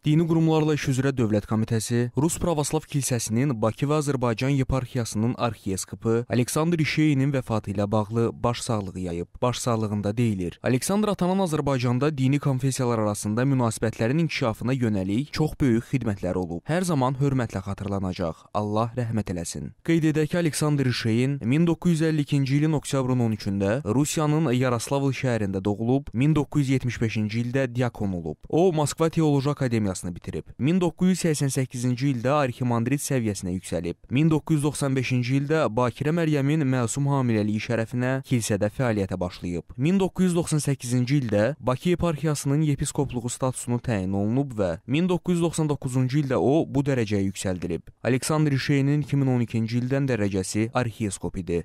Dini qurumlarla iş üzrə Dövlət Komitəsi Rus Pravoslav Kilsəsinin Bakı və Azərbaycan yeparxiyasının arxiyepiskopu Aleksandr İşeyinin vəfatı ilə bağlı başsağlığı yayıb. Başsağlığında deyilir: Aleksandr atanan Azərbaycanda dini konfessiyalar arasında münasibətlərin inkişafına yönəlik çox böyük xidmətləri olub. Hər zaman hörmətlə xatırlanacaq. Allah rəhmət eləsin. Qeyd edək ki, Aleksandr İşeyin 1952-ci ilin oktyabrın 13-də Rusiyanın Yaroslavl şəhərində doğulub, 1975-ci ildə diakon olub. O Moskva Teoloji Akademiyasında Akademiyasını bitirib. 1988-ci ildə arximandrit səviyyəsinə yüksəlib. 1995-ci ildə Bakirə Məryəmin məsum hamiləliyi şərəfinə kilsədə fəaliyyətə başlayıb. 1998-ci ildə Bakı eparxiyasının yepiskopluğu statusunu təyin olunub və 1999-cu ildə o bu dərəcəyə yüksəldilib. Aleksandr İşeyinin 2012-ci ildən dərəcəsi arxiyepiskop idi.